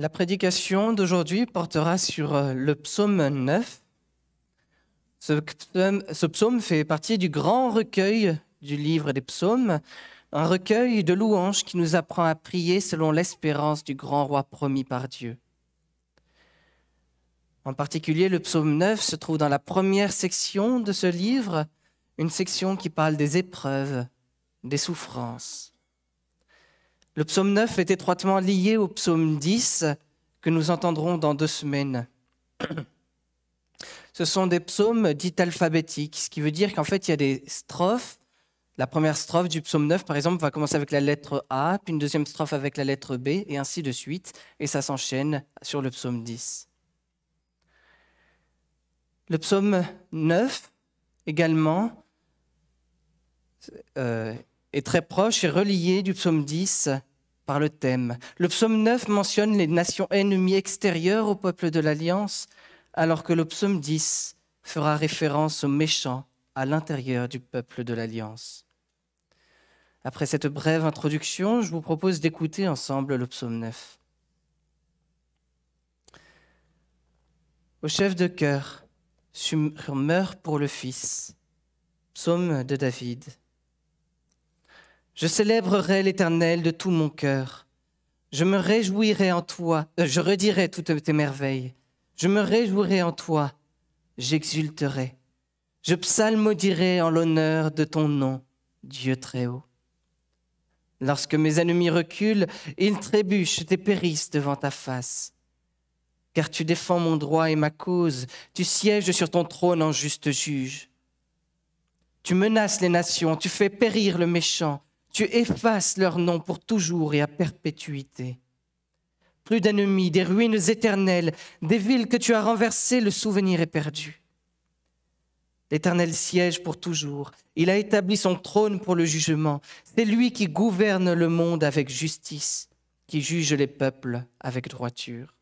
La prédication d'aujourd'hui portera sur euh, le psaume 9. Ce psaume, fait partie du grand recueil du livre des psaumes, un recueil de louanges qui nous apprend à prier selon l'espérance du grand roi promis par Dieu. En particulier, le psaume 9 se trouve dans la première section de ce livre, une section qui parle des épreuves, des souffrances. Le psaume 9 est étroitement lié au psaume 10 que nous entendrons dans deux semaines. Ce sont des psaumes dits alphabétiques, ce qui veut dire qu'en fait, il y a des strophes. La première strophe du psaume 9, par exemple, va commencer avec la lettre A, puis une deuxième strophe avec la lettre B, et ainsi de suite, et ça s'enchaîne sur le psaume 10. Le psaume 9, également, euh, est très proche et relié du psaume 10 le thème. Le psaume 9 mentionne les nations ennemies extérieures au peuple de l'Alliance, alors que le psaume 10 fera référence aux méchants à l'intérieur du peuple de l'Alliance. Après cette brève introduction, je vous propose d'écouter ensemble le psaume 9. Au chef de cœur, meurs pour le Fils. Psaume de David. Je célébrerai l'Éternel de tout mon cœur. Je me réjouirai en toi, euh, je redirai toutes tes merveilles. Je me réjouirai en toi, j'exulterai. Je psalmodierai en l'honneur de ton nom, Dieu très haut. Lorsque mes ennemis reculent, ils trébuchent et périssent devant ta face. Car tu défends mon droit et ma cause, tu sièges sur ton trône en juste juge. Tu menaces les nations, tu fais périr le méchant, tu effaces leur nom pour toujours et à perpétuité. Plus d'ennemis, des ruines éternelles, des villes que tu as renversées, le souvenir est perdu. L'Éternel siège pour toujours. Il a établi son trône pour le jugement. C'est lui qui gouverne le monde avec justice, qui juge les peuples avec droiture.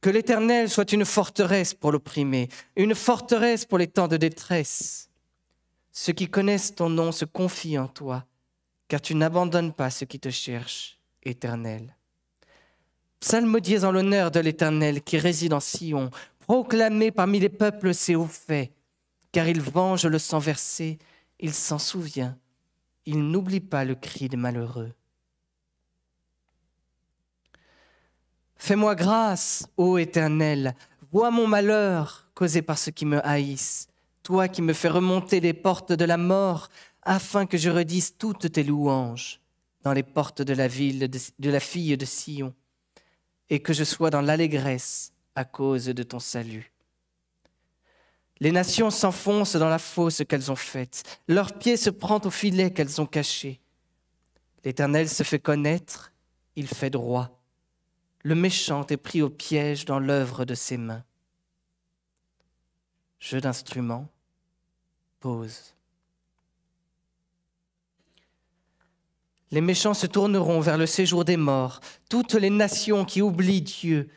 Que l'Éternel soit une forteresse pour l'opprimé, une forteresse pour les temps de détresse. Ceux qui connaissent ton nom se confient en toi, car tu n'abandonnes pas ceux qui te cherchent, Éternel. Psalmodiez en l'honneur de l'Éternel qui réside en Sion, proclamez parmi les peuples ses hauts faits, car il venge le sang versé, il s'en souvient, il n'oublie pas le cri des malheureux. Fais-moi grâce, ô Éternel, vois mon malheur causé par ceux qui me haïssent toi qui me fais remonter les portes de la mort, afin que je redise toutes tes louanges dans les portes de la ville de, la fille de Sion, et que je sois dans l'allégresse à cause de ton salut. Les nations s'enfoncent dans la fosse qu'elles ont faite, leur pied se prend au filet qu'elles ont caché. L'Éternel se fait connaître, il fait droit. Le méchant est pris au piège dans l'œuvre de ses mains. Jeu d'instrument, les méchants se tourneront vers le séjour des morts, toutes les nations qui oublient Dieu,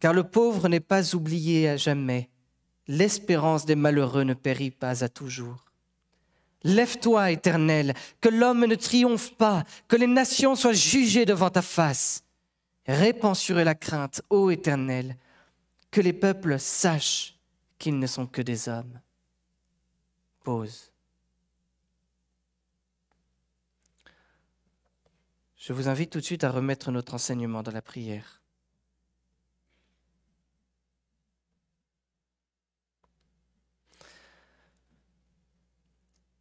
car le pauvre n'est pas oublié à jamais, l'espérance des malheureux ne périt pas à toujours. Lève-toi, Éternel, que l'homme ne triomphe pas, que les nations soient jugées devant ta face. Répands sur la crainte, ô Éternel, que les peuples sachent qu'ils ne sont que des hommes pause. Je vous invite tout de suite à remettre notre enseignement dans la prière.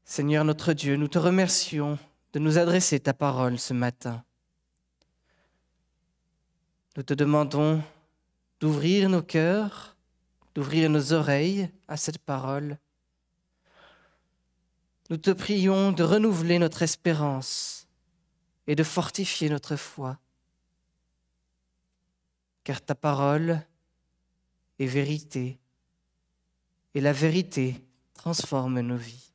Seigneur notre Dieu, nous te remercions de nous adresser ta parole ce matin. Nous te demandons d'ouvrir nos cœurs, d'ouvrir nos oreilles à cette parole, nous te prions de renouveler notre espérance et de fortifier notre foi, car ta parole est vérité, et la vérité transforme nos vies.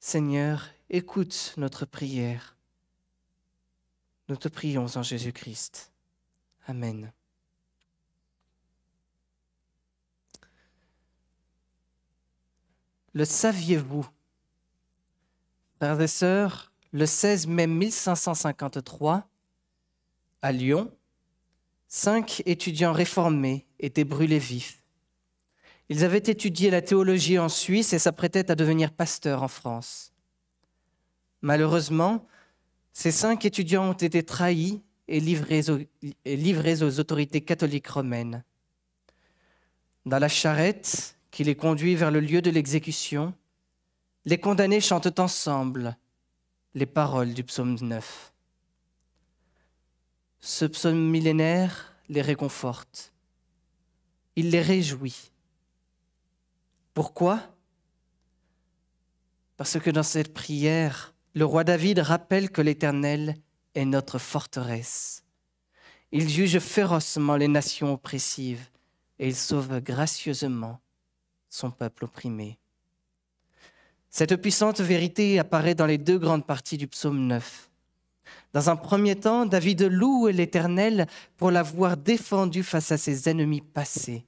Seigneur, écoute notre prière. Nous te prions en Jésus-Christ. Amen. Le saviez-vous Frères et sœurs, le 16 mai 1553, à Lyon, cinq étudiants réformés étaient brûlés vifs. Ils avaient étudié la théologie en Suisse et s'apprêtaient à devenir pasteurs en France. Malheureusement, ces cinq étudiants ont été trahis et livrés aux autorités catholiques romaines. Dans la charrette qui les conduit vers le lieu de l'exécution, les condamnés chantent ensemble les paroles du psaume 9. Ce psaume millénaire les réconforte. Il les réjouit. Pourquoi Parce que dans cette prière, le roi David rappelle que l'Éternel est notre forteresse. Il juge férocement les nations oppressives et il sauve gracieusement son peuple opprimé. Cette puissante vérité apparaît dans les deux grandes parties du psaume 9. Dans un premier temps, David loue l'Éternel pour l'avoir défendu face à ses ennemis passés.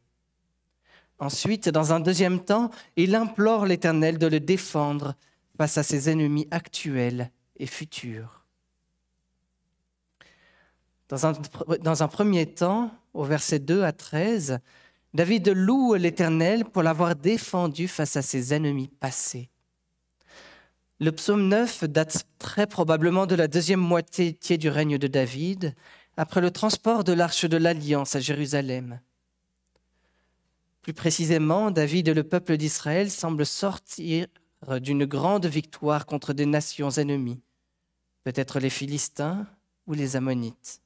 Ensuite, dans un deuxième temps, il implore l'Éternel de le défendre face à ses ennemis actuels et futurs. Dans un, dans un premier temps, au verset 2 à 13, David loue l'Éternel pour l'avoir défendu face à ses ennemis passés. Le psaume 9 date très probablement de la deuxième moitié du règne de David, après le transport de l'arche de l'Alliance à Jérusalem. Plus précisément, David et le peuple d'Israël semblent sortir d'une grande victoire contre des nations ennemies, peut-être les Philistins ou les Ammonites.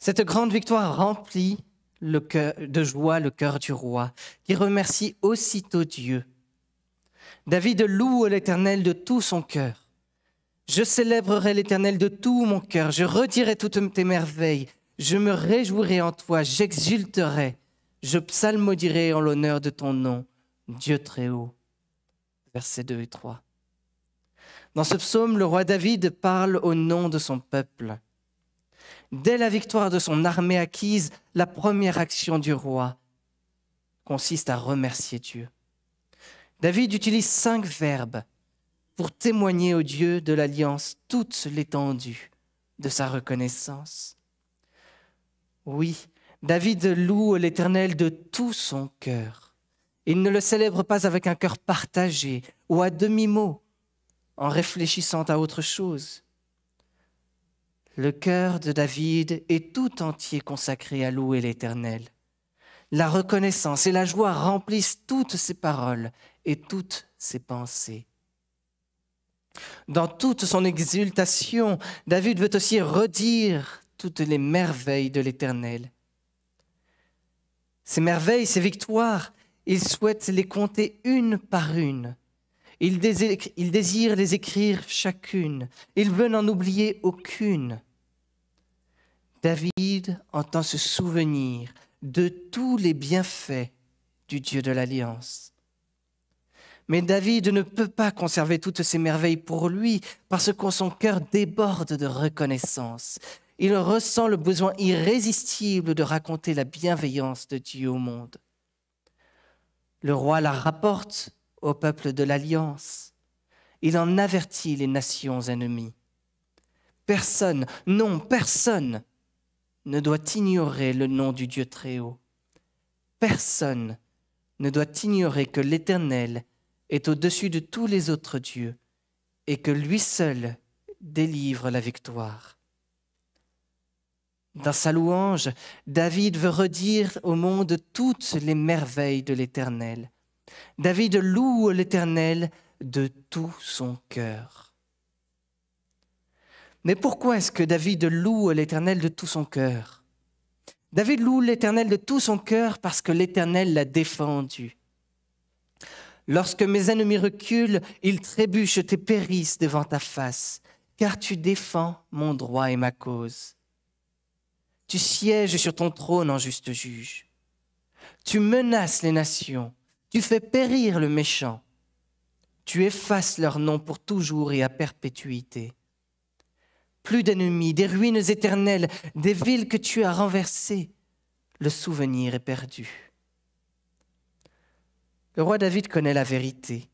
Cette grande victoire remplit le cœur, de joie le cœur du roi, qui remercie aussitôt Dieu. David loue l'Éternel de tout son cœur. Je célébrerai l'Éternel de tout mon cœur, je redirai toutes tes merveilles, je me réjouirai en toi, j'exulterai, je psalmodierai en l'honneur de ton nom, Dieu très haut. Versets 2 et 3. Dans ce psaume, le roi David parle au nom de son peuple. Dès la victoire de son armée acquise, la première action du roi consiste à remercier Dieu. David utilise cinq verbes pour témoigner au Dieu de l'alliance toute l'étendue de sa reconnaissance. Oui, David loue l'Éternel de tout son cœur. Il ne le célèbre pas avec un cœur partagé ou à demi-mot, en réfléchissant à autre chose le cœur de David est tout entier consacré à louer l'Éternel. La reconnaissance et la joie remplissent toutes ses paroles et toutes ses pensées. Dans toute son exultation, David veut aussi redire toutes les merveilles de l'Éternel. Ces merveilles, ces victoires, il souhaite les compter une par une. Il désire, les écrire chacune. Il veut n'en oublier aucune. David entend se souvenir de tous les bienfaits du Dieu de l'Alliance. Mais David ne peut pas conserver toutes ces merveilles pour lui parce que son cœur déborde de reconnaissance. Il ressent le besoin irrésistible de raconter la bienveillance de Dieu au monde. Le roi la rapporte au peuple de l'Alliance. Il en avertit les nations ennemies. Personne, non, personne ne doit ignorer le nom du Dieu Très-Haut. Personne ne doit ignorer que l'Éternel est au-dessus de tous les autres dieux et que lui seul délivre la victoire. Dans sa louange, David veut redire au monde toutes les merveilles de l'Éternel. David loue l'Éternel de tout son cœur. Mais pourquoi est-ce que David loue l'Éternel de tout son cœur David loue l'Éternel de tout son cœur parce que l'Éternel l'a défendu. Lorsque mes ennemis reculent, ils trébuchent et périssent devant ta face, car tu défends mon droit et ma cause. Tu sièges sur ton trône en juste juge. Tu menaces les nations, tu fais périr le méchant. Tu effaces leur nom pour toujours et à perpétuité plus d'ennemis, des ruines éternelles, des villes que tu as renversées. Le souvenir est perdu. Le roi David connaît la vérité.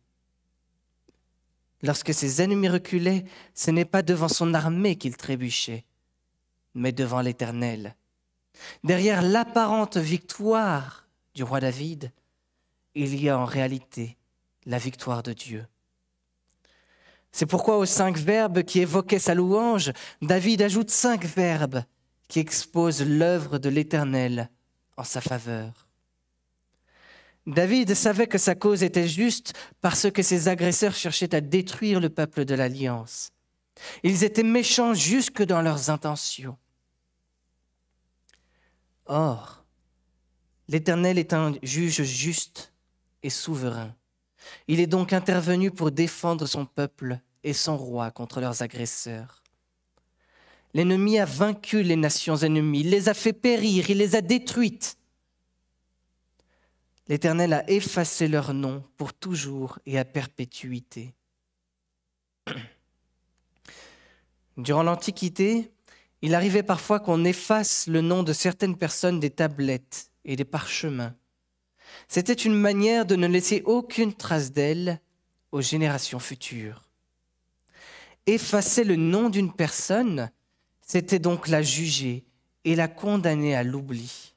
Lorsque ses ennemis reculaient, ce n'est pas devant son armée qu'il trébuchait, mais devant l'Éternel. Derrière l'apparente victoire du roi David, il y a en réalité la victoire de Dieu. C'est pourquoi aux cinq verbes qui évoquaient sa louange, David ajoute cinq verbes qui exposent l'œuvre de l'Éternel en sa faveur. David savait que sa cause était juste parce que ses agresseurs cherchaient à détruire le peuple de l'Alliance. Ils étaient méchants jusque dans leurs intentions. Or, l'Éternel est un juge juste et souverain. Il est donc intervenu pour défendre son peuple et son roi contre leurs agresseurs. L'ennemi a vaincu les nations ennemies, il les a fait périr, il les a détruites. L'Éternel a effacé leur nom pour toujours et à perpétuité. Durant l'Antiquité, il arrivait parfois qu'on efface le nom de certaines personnes des tablettes et des parchemins c'était une manière de ne laisser aucune trace d'elle aux générations futures. Effacer le nom d'une personne, c'était donc la juger et la condamner à l'oubli.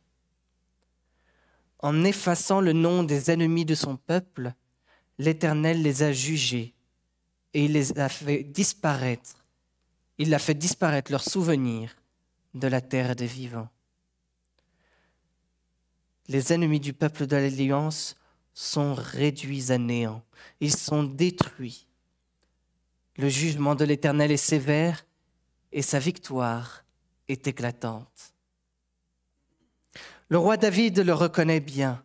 En effaçant le nom des ennemis de son peuple, l'Éternel les a jugés et il les a fait disparaître. Il a fait disparaître leur souvenir de la terre des vivants. Les ennemis du peuple de l'Alliance sont réduits à néant. Ils sont détruits. Le jugement de l'Éternel est sévère et sa victoire est éclatante. Le roi David le reconnaît bien.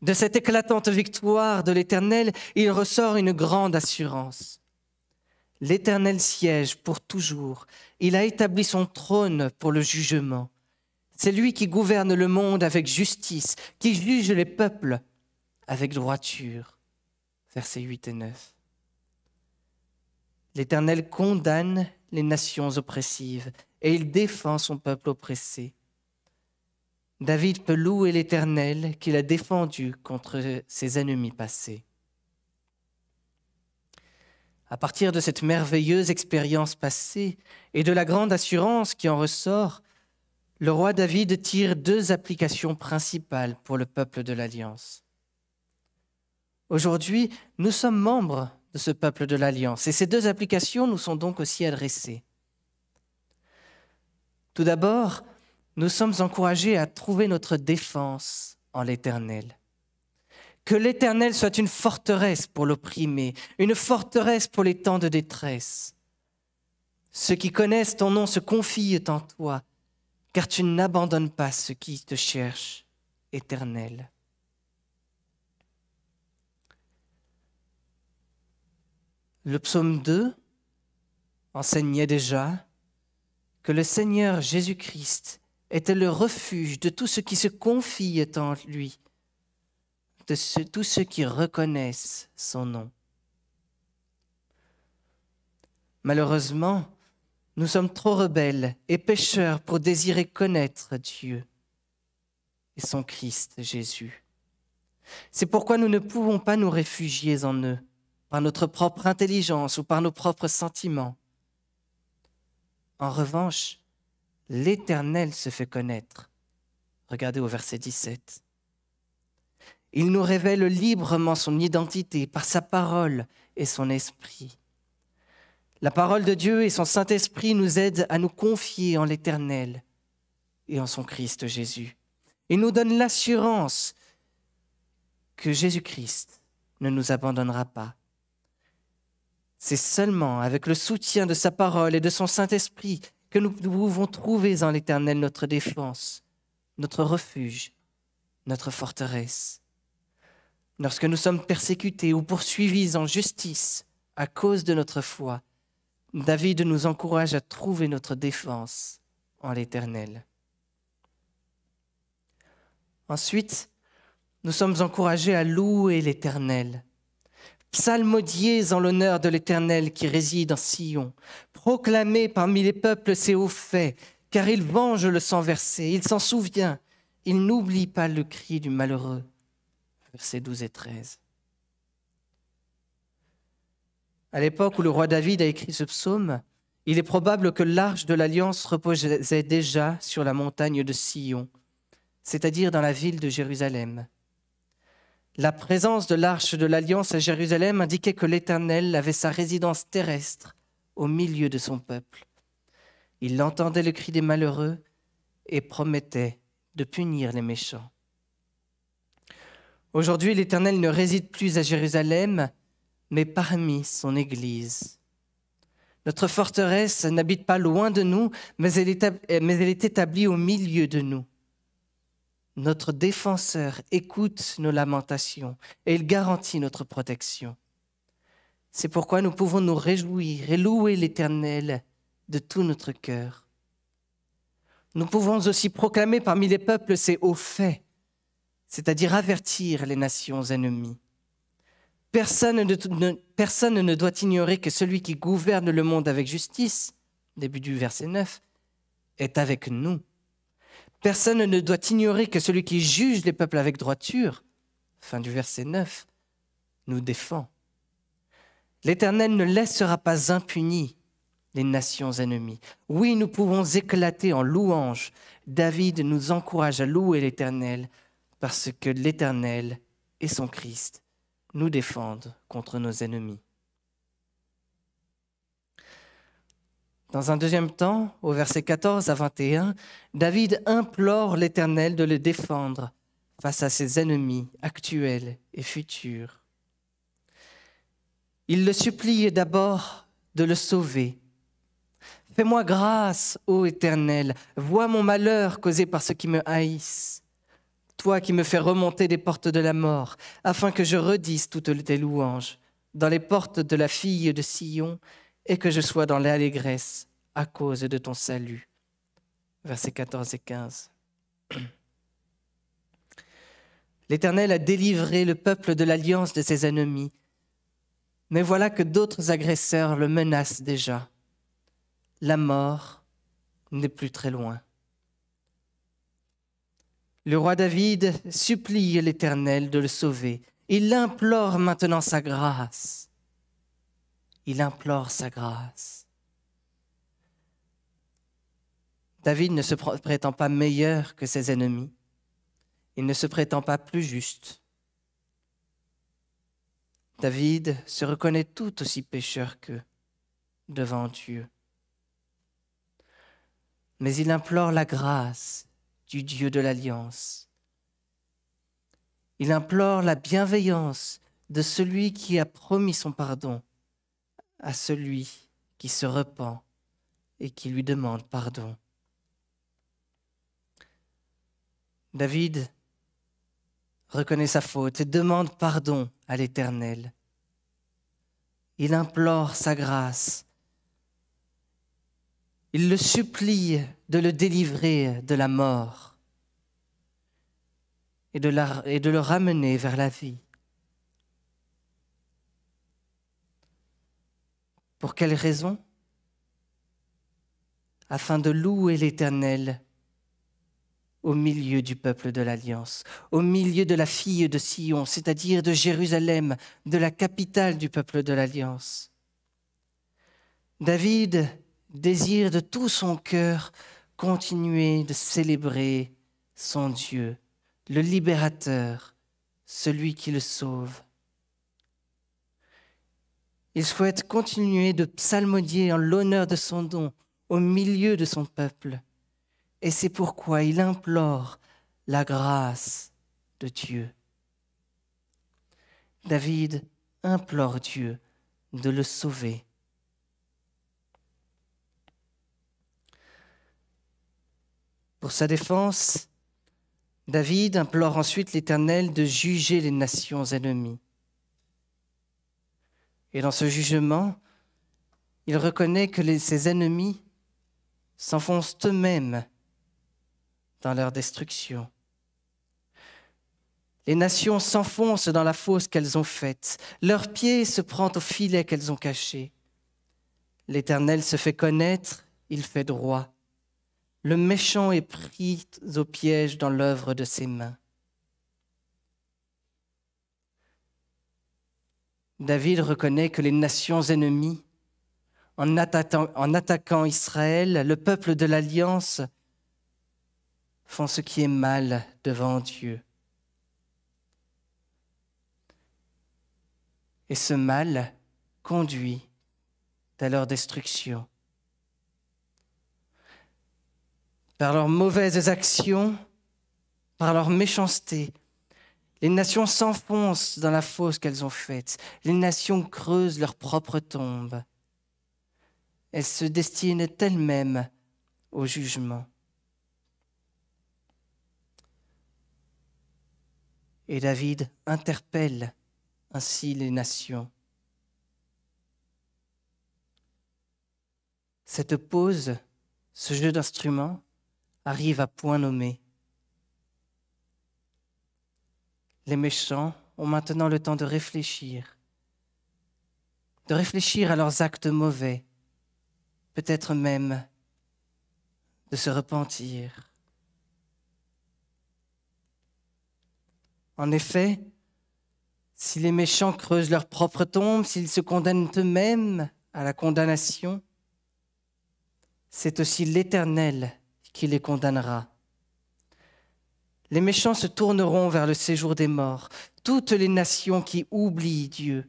De cette éclatante victoire de l'Éternel, il ressort une grande assurance. L'Éternel siège pour toujours. Il a établi son trône pour le jugement. C'est lui qui gouverne le monde avec justice, qui juge les peuples avec droiture. Versets 8 et 9. L'Éternel condamne les nations oppressives et il défend son peuple oppressé. David peut louer l'Éternel qu'il a défendu contre ses ennemis passés. À partir de cette merveilleuse expérience passée et de la grande assurance qui en ressort, le roi David tire deux applications principales pour le peuple de l'Alliance. Aujourd'hui, nous sommes membres de ce peuple de l'Alliance et ces deux applications nous sont donc aussi adressées. Tout d'abord, nous sommes encouragés à trouver notre défense en l'Éternel. Que l'Éternel soit une forteresse pour l'opprimé, une forteresse pour les temps de détresse. Ceux qui connaissent ton nom se confient en toi car tu n'abandonnes pas ceux qui te cherchent, éternel. Le psaume 2 enseignait déjà que le Seigneur Jésus-Christ était le refuge de tous ceux qui se confient en lui, de tous ceux qui reconnaissent son nom. Malheureusement, nous sommes trop rebelles et pécheurs pour désirer connaître Dieu et son Christ Jésus. C'est pourquoi nous ne pouvons pas nous réfugier en eux par notre propre intelligence ou par nos propres sentiments. En revanche, l'Éternel se fait connaître. Regardez au verset 17. Il nous révèle librement son identité par sa parole et son esprit. La parole de Dieu et son Saint-Esprit nous aident à nous confier en l'Éternel et en son Christ Jésus. et nous donne l'assurance que Jésus-Christ ne nous abandonnera pas. C'est seulement avec le soutien de sa parole et de son Saint-Esprit que nous pouvons trouver en l'Éternel notre défense, notre refuge, notre forteresse. Lorsque nous sommes persécutés ou poursuivis en justice à cause de notre foi, David nous encourage à trouver notre défense en l'Éternel. Ensuite, nous sommes encouragés à louer l'Éternel. Psalmodiez en l'honneur de l'Éternel qui réside en Sion. Proclamez parmi les peuples ses hauts faits, car il venge le sang versé, il s'en souvient, il n'oublie pas le cri du malheureux. Versets 12 et 13. À l'époque où le roi David a écrit ce psaume, il est probable que l'arche de l'alliance reposait déjà sur la montagne de Sion, c'est-à-dire dans la ville de Jérusalem. La présence de l'arche de l'alliance à Jérusalem indiquait que l'Éternel avait sa résidence terrestre au milieu de son peuple. Il entendait le cri des malheureux et promettait de punir les méchants. Aujourd'hui, l'Éternel ne réside plus à Jérusalem, mais parmi son Église. Notre forteresse n'habite pas loin de nous, mais elle, est, établie au milieu de nous. Notre défenseur écoute nos lamentations et il garantit notre protection. C'est pourquoi nous pouvons nous réjouir et louer l'Éternel de tout notre cœur. Nous pouvons aussi proclamer parmi les peuples ses hauts faits, c'est-à-dire avertir les nations ennemies. Personne ne, personne ne, doit ignorer que celui qui gouverne le monde avec justice, début du verset 9, est avec nous. Personne ne doit ignorer que celui qui juge les peuples avec droiture, fin du verset 9, nous défend. L'Éternel ne laissera pas impunis les nations ennemies. Oui, nous pouvons éclater en louange. David nous encourage à louer l'Éternel parce que l'Éternel est son Christ nous défende contre nos ennemis. Dans un deuxième temps, au verset 14 à 21, David implore l'Éternel de le défendre face à ses ennemis actuels et futurs. Il le supplie d'abord de le sauver. Fais-moi grâce, ô Éternel, vois mon malheur causé par ceux qui me haïssent toi qui me fais remonter des portes de la mort, afin que je redisse toutes tes louanges dans les portes de la fille de Sion, et que je sois dans l'allégresse à cause de ton salut. Versets 14 et 15. L'Éternel a délivré le peuple de l'alliance de ses ennemis, mais voilà que d'autres agresseurs le menacent déjà. La mort n'est plus très loin. Le roi David supplie l'Éternel de le sauver. Il implore maintenant sa grâce. Il implore sa grâce. David ne se prétend pas meilleur que ses ennemis. Il ne se prétend pas plus juste. David se reconnaît tout aussi pécheur qu'eux devant Dieu. Mais il implore la grâce du Dieu de l'Alliance. Il implore la bienveillance de celui qui a promis son pardon à celui qui se repent et qui lui demande pardon. David reconnaît sa faute et demande pardon à l'Éternel. Il implore sa grâce il le supplie de le délivrer de la mort et de, et de le ramener vers la vie. Pour quelle raison Afin de louer l'Éternel au milieu du peuple de l'Alliance, au milieu de la fille de Sion, c'est-à-dire de Jérusalem, de la capitale du peuple de l'Alliance. David désire de tout son cœur continuer de célébrer son Dieu, le libérateur, celui qui le sauve. Il souhaite continuer de psalmodier en l'honneur de son don au milieu de son peuple. Et c'est pourquoi il implore la grâce de Dieu. David implore Dieu de le sauver Pour sa défense, David implore ensuite l'Éternel de juger les nations ennemies. Et dans ce jugement, il reconnaît que ses ennemis s'enfoncent eux-mêmes dans leur destruction. Les nations s'enfoncent dans la fosse qu'elles ont faite, leur pied se prend au filet qu'elles ont caché. L'Éternel se fait connaître, il fait droit. Le méchant est pris au piège dans l'œuvre de ses mains. David reconnaît que les nations ennemies, en attaquant, Israël, le peuple de l'Alliance, font ce qui est mal devant Dieu. Et ce mal conduit à leur destruction. par leurs mauvaises actions, par leur méchanceté. Les nations s'enfoncent dans la fosse qu'elles ont faite. Les nations creusent leur propre tombe. Elles se destinent elles-mêmes au jugement. Et David interpelle ainsi les nations. Cette pause, ce jeu d'instruments, arrive à point nommé. Les méchants ont maintenant le temps de réfléchir, de réfléchir à leurs actes mauvais, peut-être même de se repentir. En effet, si les méchants creusent leur propre tombe, s'ils se condamnent eux-mêmes à la condamnation, c'est aussi l'Éternel qui les condamnera. Les méchants se tourneront vers le séjour des morts, toutes les nations qui oublient Dieu,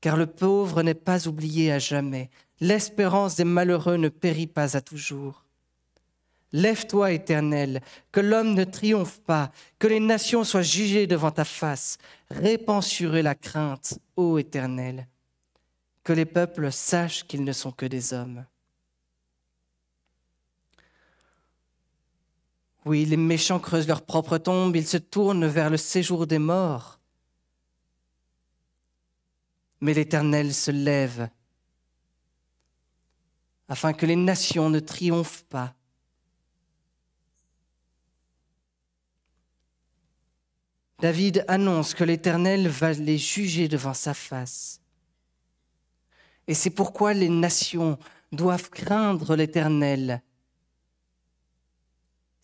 car le pauvre n'est pas oublié à jamais, l'espérance des malheureux ne périt pas à toujours. Lève-toi, Éternel, que l'homme ne triomphe pas, que les nations soient jugées devant ta face. Répands sur eux la crainte, ô Éternel, que les peuples sachent qu'ils ne sont que des hommes. Oui, les méchants creusent leur propre tombe, ils se tournent vers le séjour des morts. Mais l'Éternel se lève afin que les nations ne triomphent pas. David annonce que l'Éternel va les juger devant sa face. Et c'est pourquoi les nations doivent craindre l'Éternel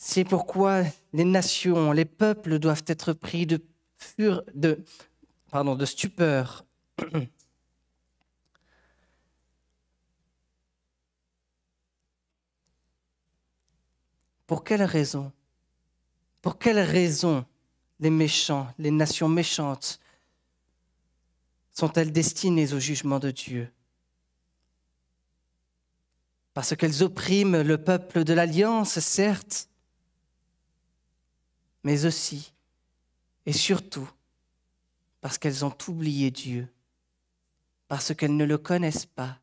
c'est pourquoi les nations, les peuples doivent être pris de, de, pardon, de stupeur. Pour quelle raison Pour quelle raison les méchants, les nations méchantes sont-elles destinées au jugement de Dieu Parce qu'elles oppriment le peuple de l'Alliance, certes, mais aussi et surtout parce qu'elles ont oublié Dieu, parce qu'elles ne le connaissent pas.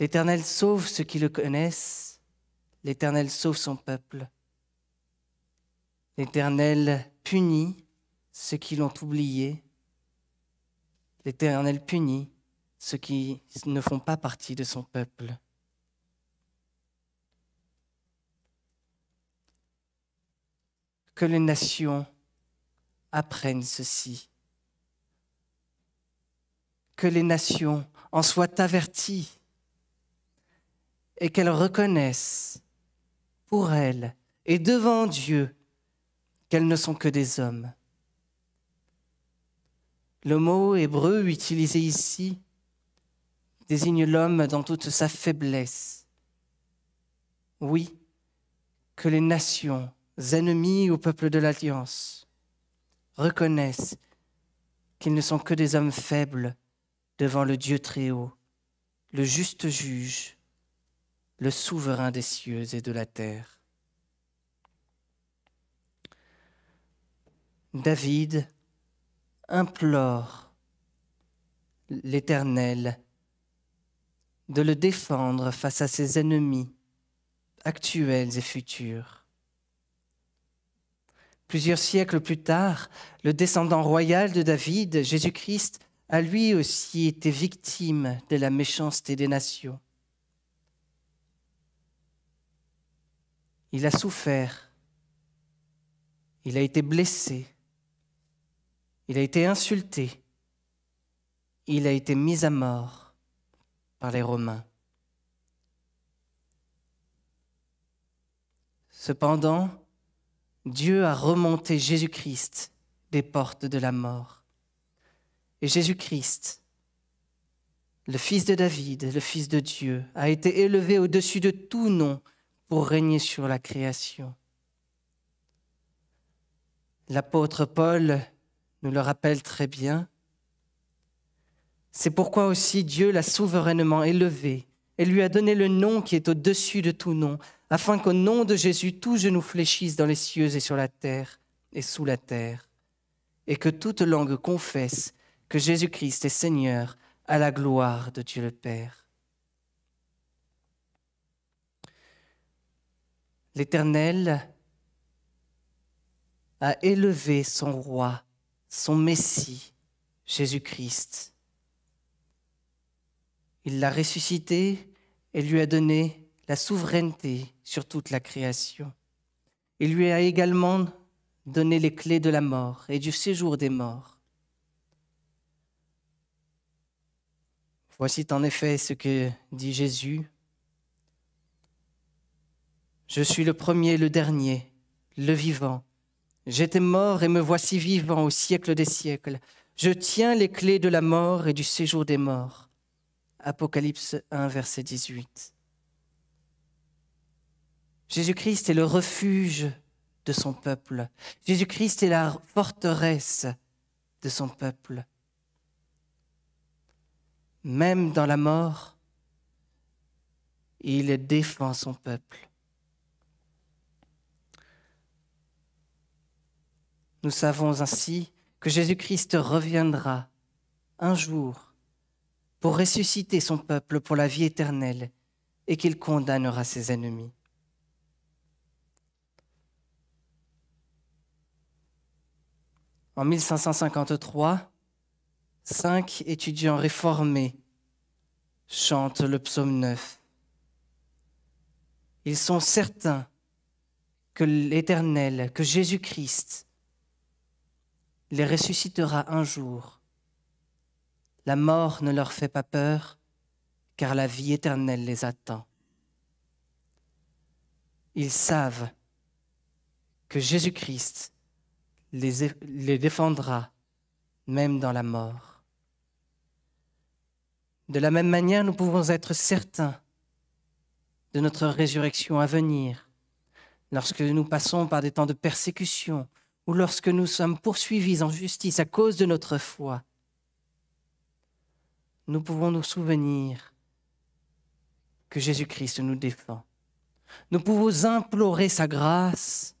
L'Éternel sauve ceux qui le connaissent, l'Éternel sauve son peuple, l'Éternel punit ceux qui l'ont oublié, l'Éternel punit ceux qui ne font pas partie de son peuple. que les nations apprennent ceci, que les nations en soient averties et qu'elles reconnaissent pour elles et devant Dieu qu'elles ne sont que des hommes. Le mot hébreu utilisé ici désigne l'homme dans toute sa faiblesse. Oui, que les nations ennemis au peuple de l'Alliance reconnaissent qu'ils ne sont que des hommes faibles devant le Dieu très haut, le juste juge, le souverain des cieux et de la terre. David implore l'Éternel de le défendre face à ses ennemis actuels et futurs. Plusieurs siècles plus tard, le descendant royal de David, Jésus-Christ, a lui aussi été victime de la méchanceté des nations. Il a souffert, il a été blessé, il a été insulté, il a été mis à mort par les Romains. Cependant, Dieu a remonté Jésus-Christ des portes de la mort. Et Jésus-Christ, le fils de David, le fils de Dieu, a été élevé au-dessus de tout nom pour régner sur la création. L'apôtre Paul nous le rappelle très bien. C'est pourquoi aussi Dieu l'a souverainement élevé et lui a donné le nom qui est au-dessus de tout nom, afin qu'au nom de Jésus, tout genou fléchisse dans les cieux et sur la terre et sous la terre, et que toute langue confesse que Jésus-Christ est Seigneur à la gloire de Dieu le Père. L'Éternel a élevé son roi, son Messie, Jésus-Christ. Il l'a ressuscité et lui a donné la souveraineté sur toute la création. Il lui a également donné les clés de la mort et du séjour des morts. Voici en effet ce que dit Jésus. Je suis le premier, le dernier, le vivant. J'étais mort et me voici vivant au siècle des siècles. Je tiens les clés de la mort et du séjour des morts. Apocalypse 1, verset 18. Jésus-Christ est le refuge de son peuple. Jésus-Christ est la forteresse de son peuple. Même dans la mort, il défend son peuple. Nous savons ainsi que Jésus-Christ reviendra un jour pour ressusciter son peuple pour la vie éternelle et qu'il condamnera ses ennemis. en 1553, cinq étudiants réformés chantent le psaume 9. Ils sont certains que l'Éternel, que Jésus-Christ, les ressuscitera un jour. La mort ne leur fait pas peur, car la vie éternelle les attend. Ils savent que Jésus-Christ les, défendra même dans la mort. De la même manière, nous pouvons être certains de notre résurrection à venir, lorsque nous passons par des temps de persécution ou lorsque nous sommes poursuivis en justice à cause de notre foi. Nous pouvons nous souvenir que Jésus-Christ nous défend. Nous pouvons implorer sa grâce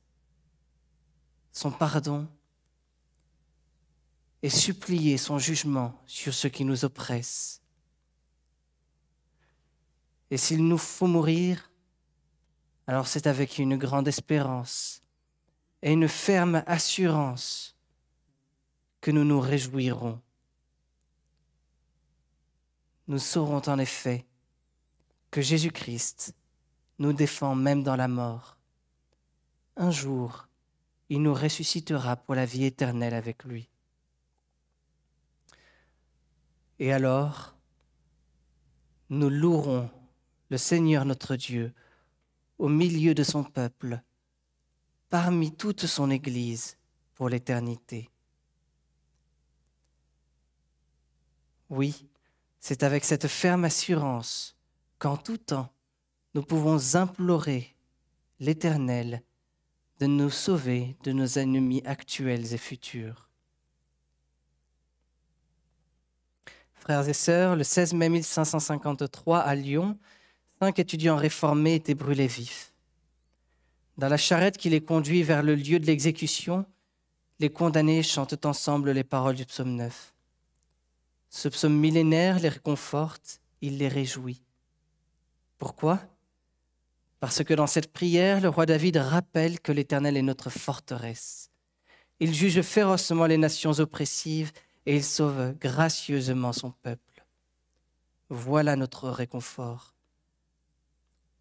son pardon et supplier son jugement sur ce qui nous oppresse. Et s'il nous faut mourir, alors c'est avec une grande espérance et une ferme assurance que nous nous réjouirons. Nous saurons en effet que Jésus-Christ nous défend même dans la mort. Un jour, il nous ressuscitera pour la vie éternelle avec lui. Et alors, nous louerons le Seigneur notre Dieu au milieu de son peuple, parmi toute son Église, pour l'éternité. Oui, c'est avec cette ferme assurance qu'en tout temps, nous pouvons implorer l'Éternel de nous sauver de nos ennemis actuels et futurs. Frères et sœurs, le 16 mai 1553 à Lyon, cinq étudiants réformés étaient brûlés vifs. Dans la charrette qui les conduit vers le lieu de l'exécution, les condamnés chantent ensemble les paroles du psaume 9. Ce psaume millénaire les réconforte, il les réjouit. Pourquoi parce que dans cette prière, le roi David rappelle que l'Éternel est notre forteresse. Il juge férocement les nations oppressives et il sauve gracieusement son peuple. Voilà notre réconfort.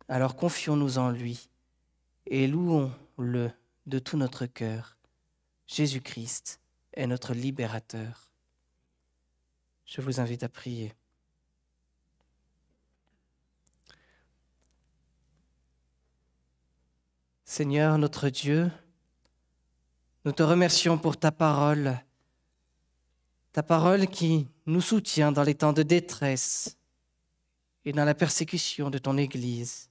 Alors confions-nous en lui et louons-le de tout notre cœur. Jésus-Christ est notre libérateur. Je vous invite à prier. Seigneur notre Dieu, nous te remercions pour ta parole, ta parole qui nous soutient dans les temps de détresse et dans la persécution de ton Église.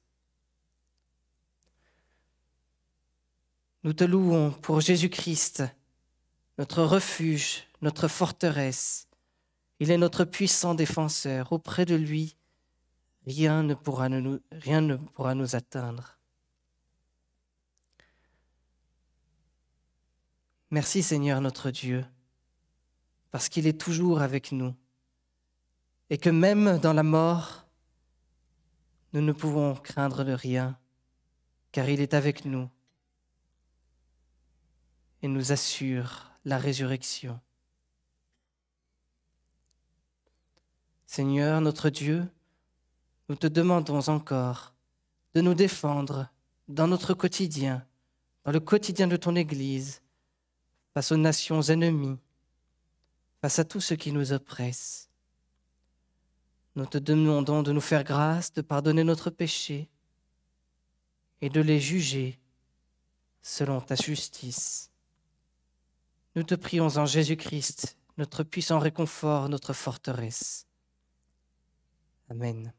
Nous te louons pour Jésus-Christ, notre refuge, notre forteresse. Il est notre puissant défenseur. Auprès de lui, rien ne pourra nous, atteindre. Merci Seigneur notre Dieu, parce qu'il est toujours avec nous, et que même dans la mort, nous ne pouvons craindre de rien, car il est avec nous et nous assure la résurrection. Seigneur notre Dieu, nous te demandons encore de nous défendre dans notre quotidien, dans le quotidien de ton Église, face aux nations ennemies, face à tout ce qui nous oppresse. Nous te demandons de nous faire grâce, de pardonner notre péché et de les juger selon ta justice. Nous te prions en Jésus-Christ, notre puissant réconfort, notre forteresse. Amen.